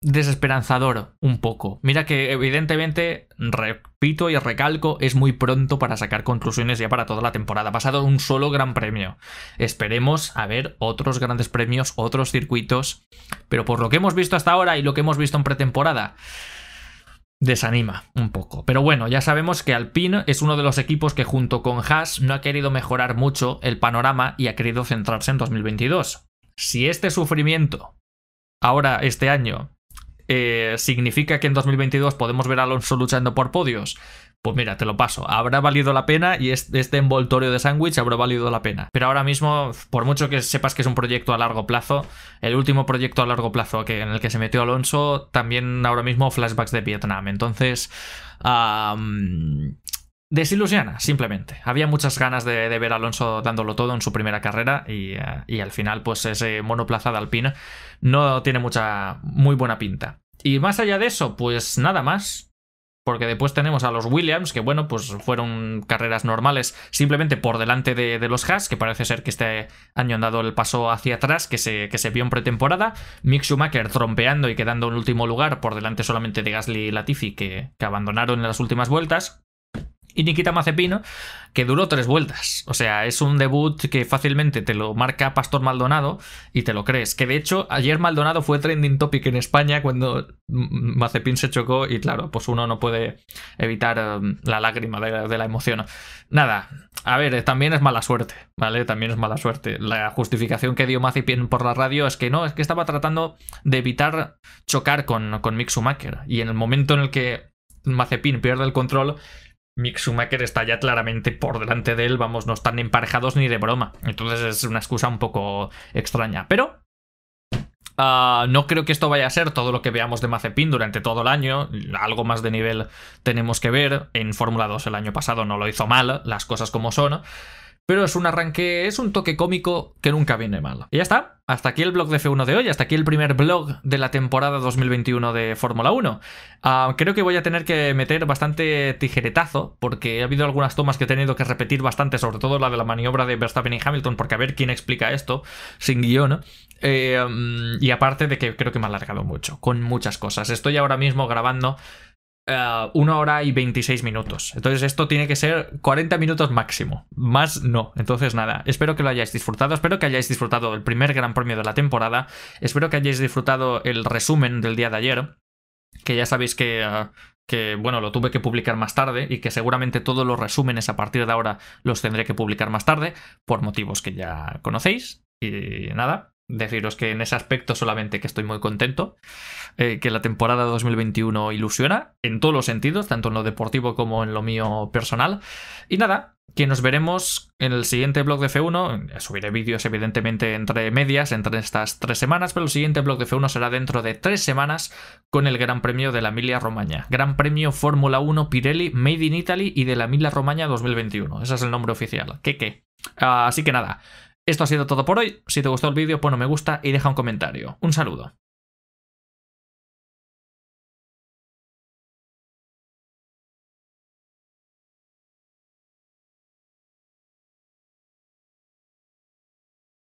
desesperanzador un poco. Mira que evidentemente, repito y recalco, es muy pronto para sacar conclusiones ya para toda la temporada. Ha pasado un solo gran premio. Esperemos a ver otros grandes premios, otros circuitos, pero por lo que hemos visto hasta ahora y lo que hemos visto en pretemporada, desanima un poco. Pero bueno, ya sabemos que Alpine es uno de los equipos que junto con Haas no ha querido mejorar mucho el panorama y ha querido centrarse en 2022. Si este sufrimiento ahora este año eh, significa que en 2022 podemos ver a Alonso luchando por podios. Pues mira, te lo paso. Habrá valido la pena y este envoltorio de sándwich habrá valido la pena. Pero ahora mismo, por mucho que sepas que es un proyecto a largo plazo, el último proyecto a largo plazo que, en el que se metió Alonso, también ahora mismo flashbacks de Vietnam. Entonces, desilusiona, simplemente. Había muchas ganas de, ver a Alonso dándolo todo en su primera carrera eh, y, al final, pues ese monoplaza de Alpine no tiene mucha, muy buena pinta. Y más allá de eso, pues nada más. Porque después tenemos a los Williams, que bueno, pues fueron carreras normales simplemente por delante de, los Haas, que parece ser que este año han dado el paso hacia atrás, que se, que se vio en pretemporada. Mick Schumacher trompeando y quedando en último lugar por delante solamente de Gasly y Latifi, que abandonaron en las últimas vueltas y Nikita Mazepino, que duró tres vueltas. O sea, es un debut que fácilmente te lo marca Pastor Maldonado y te lo crees. Que de hecho, ayer Maldonado fue trending topic en España cuando Mazepin se chocó y claro, pues uno no puede evitar um, la lágrima de, la emoción. Nada, a ver, eh, también es mala suerte, ¿vale? También es mala suerte. La justificación que dio Mazepin por la radio es que no, es que estaba tratando de evitar chocar con, con Mick Schumacher. Y en el momento en el que Mazepin pierde el control, Mick Schumacher está ya claramente por delante de él, vamos, no están emparejados ni de broma. Entonces es una excusa un poco extraña. Pero ah, no creo que esto vaya a ser todo lo que veamos de Mazepin durante todo el año. Algo más de nivel tenemos que ver. En Fórmula 2 el año pasado no lo hizo mal, las cosas como son pero es un arranque, es un toque cómico que nunca viene mal. Y ya está, hasta aquí el blog de F1 de hoy, hasta aquí el primer blog de la temporada 2021 de Fórmula 1. Ah, creo que voy a tener que meter bastante tijeretazo, porque ha habido algunas tomas que he tenido que repetir bastante, sobre todo la de la maniobra de Verstappen y Hamilton, porque a ver quién explica esto sin guión. Eh, mm, y aparte de que creo que me ha alargado mucho, con muchas cosas. Estoy ahora mismo grabando eh, una hora y 26 minutos. Entonces esto tiene que ser 40 minutos máximo. Más no. Entonces nada, espero que lo hayáis disfrutado. Espero que hayáis disfrutado el primer gran premio de la temporada. Espero que hayáis disfrutado el resumen del día de ayer. Que ya sabéis que... Eh, que bueno, lo tuve que publicar más tarde y que seguramente todos los resúmenes a partir de ahora los tendré que publicar más tarde por motivos que ya conocéis. Y nada, deciros que en ese aspecto solamente que estoy muy contento, eh, que la temporada 2021 ilusiona en todos los sentidos, tanto en lo deportivo como en lo mío personal. Y nada, que nos veremos en el siguiente blog de F1. Subiré vídeos evidentemente entre medias, entre estas tres semanas, pero el siguiente blog de F1 será dentro de tres semanas con el Gran Premio de la Emilia Romagna. Gran Premio Fórmula 1 Pirelli Made in Italy y de la Emilia Romagna 2021. Ese es el nombre oficial. que qué? así que nada, esto ha sido todo por hoy. Si te gustó el vídeo, pon un me gusta y deja un comentario. Un saludo.